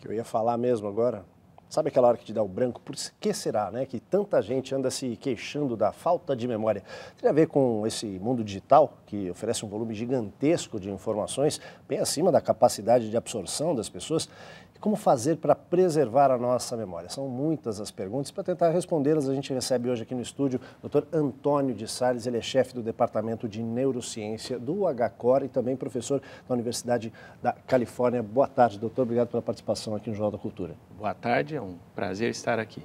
Que eu ia falar mesmo agora. Sabe aquela hora que te dá o branco? Por que será né, que tanta gente anda se queixando da falta de memória? Tem a ver com esse mundo digital, que oferece um volume gigantesco de informações, bem acima da capacidade de absorção das pessoas. E como fazer para preservar a nossa memória? São muitas as perguntas. Para tentar respondê-las, a gente recebe hoje aqui no estúdio o Dr. Antônio de Sales. Ele é chefe do Departamento de Neurociência do HCOR e também professor da Universidade da Califórnia. Boa tarde, doutor. Obrigado pela participação aqui no Jornal da Cultura. Boa tarde é um prazer estar aqui.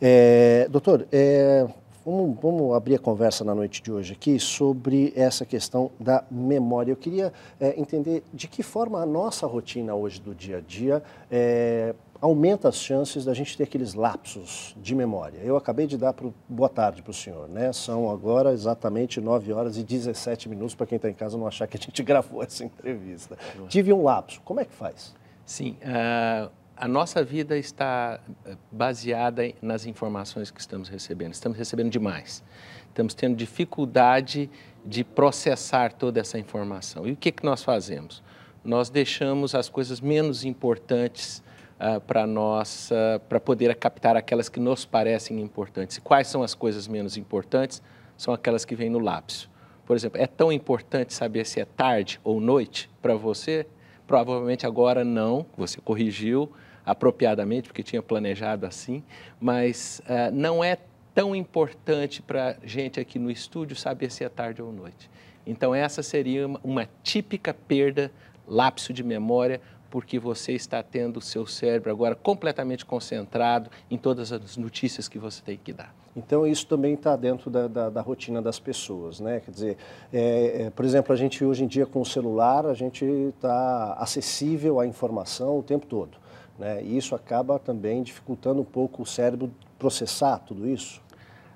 É, doutor, é, vamos, vamos, abrir a conversa na noite de hoje aqui sobre essa questão da memória. Eu queria é, entender de que forma a nossa rotina hoje do dia a dia é, aumenta as chances da gente ter aqueles lapsos de memória. Eu acabei de dar pro, boa tarde para o senhor, né? São agora exatamente 9 horas e 17 minutos, para quem está em casa não achar que a gente gravou essa entrevista. Tive um lapso. Como é que faz? Sim, uh a nossa vida está eh, baseada nas informações que estamos recebendo. Estamos recebendo demais. Estamos tendo dificuldade de processar toda essa informação. E o que, que nós fazemos? Nós deixamos as coisas menos importantes uh, ah, para nossa, para poder captar aquelas que nos parecem importantes. E quais são as coisas menos importantes? São aquelas que vêm no lápis. Por exemplo, é tão importante saber se é tarde ou noite para você? Provavelmente agora não, você corrigiu, apropriadamente, porque tinha planejado assim, mas uh, não é tão importante para gente aqui no estúdio saber se é tarde ou noite. Então, essa seria uma, uma típica perda, lapso de memória porque você está tendo o seu cérebro agora completamente concentrado em todas as notícias que você tem que dar. Então, isso também está dentro da, da, da, rotina das pessoas, né? Quer dizer, é, é, por exemplo, a gente hoje em dia com o celular, a gente está acessível à informação o tempo todo, né? E isso acaba também dificultando um pouco o cérebro processar tudo isso.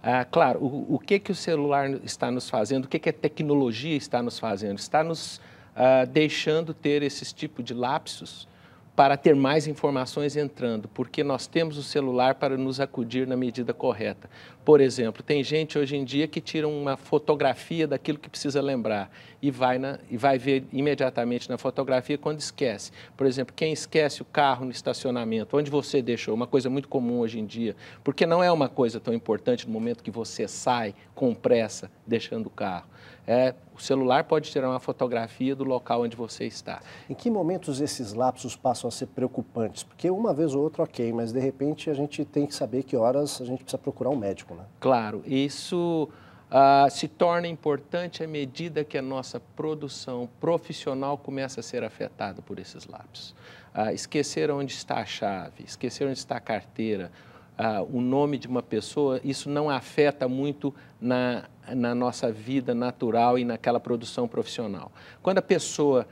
Ah, claro, o, o que, que o celular está nos fazendo, o que, que a tecnologia está nos fazendo? Está nos uh, deixando ter esses tipos de lapsos para ter mais informações entrando, porque nós temos o celular para nos acudir na medida correta. Por exemplo, tem gente hoje em dia que tira uma fotografia daquilo que precisa lembrar e vai, na, e vai ver imediatamente na fotografia quando esquece. Por exemplo, quem esquece o carro no estacionamento, onde você deixou, uma coisa muito comum hoje em dia, porque não é uma coisa tão importante no momento que você sai com pressa deixando o carro é, o celular pode tirar uma fotografia do local onde você está. Em que momentos esses lapsos passam a ser preocupantes? Porque uma vez ou outra, ok, mas de repente a gente tem que saber que horas a gente precisa procurar um médico, né? Claro, isso uh, se torna importante à medida que a nossa produção profissional começa a ser afetada por esses lapsos. Uh, esquecer onde está a chave, esquecer onde está a carteira, ah, o nome de uma pessoa, isso não afeta muito na, na nossa vida natural e naquela produção profissional. Quando a pessoa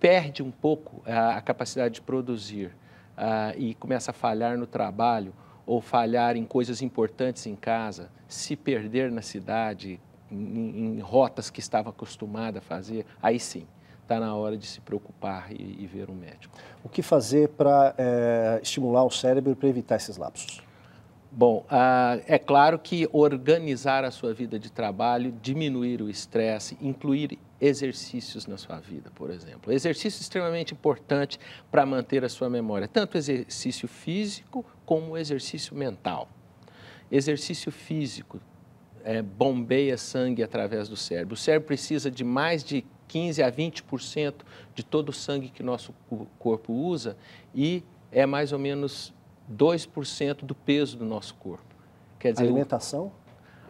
perde um pouco a, a capacidade de produzir ah, e começa a falhar no trabalho ou falhar em coisas importantes em casa, se perder na cidade, em, em rotas que estava acostumada a fazer, aí sim está na hora de se preocupar e, e, ver um médico. O que fazer para é, eh, estimular o cérebro para evitar esses lapsos? Bom, uh, é claro que organizar a sua vida de trabalho, diminuir o estresse, incluir exercícios na sua vida, por exemplo. Exercício extremamente importante para manter a sua memória, tanto exercício físico como exercício mental. Exercício físico é, bombeia sangue através do cérebro. O cérebro precisa de mais de 15 a 20% de todo o sangue que nosso corpo usa e é mais ou menos 2% do peso do nosso corpo. Quer dizer, alimentação?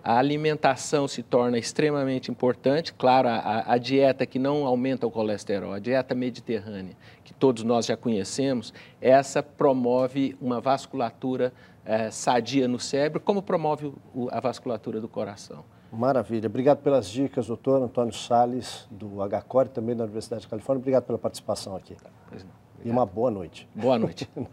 A alimentação se torna extremamente importante. Claro, a, a, dieta que não aumenta o colesterol, a dieta mediterrânea, que todos nós já conhecemos, essa promove uma vasculatura eh, sadia no cérebro, como promove o, a vasculatura do coração. Maravilha. Obrigado pelas dicas, doutor Antônio Sales do HCOR, também da Universidade de Califórnia. Obrigado pela participação aqui. e uma boa noite. Boa noite.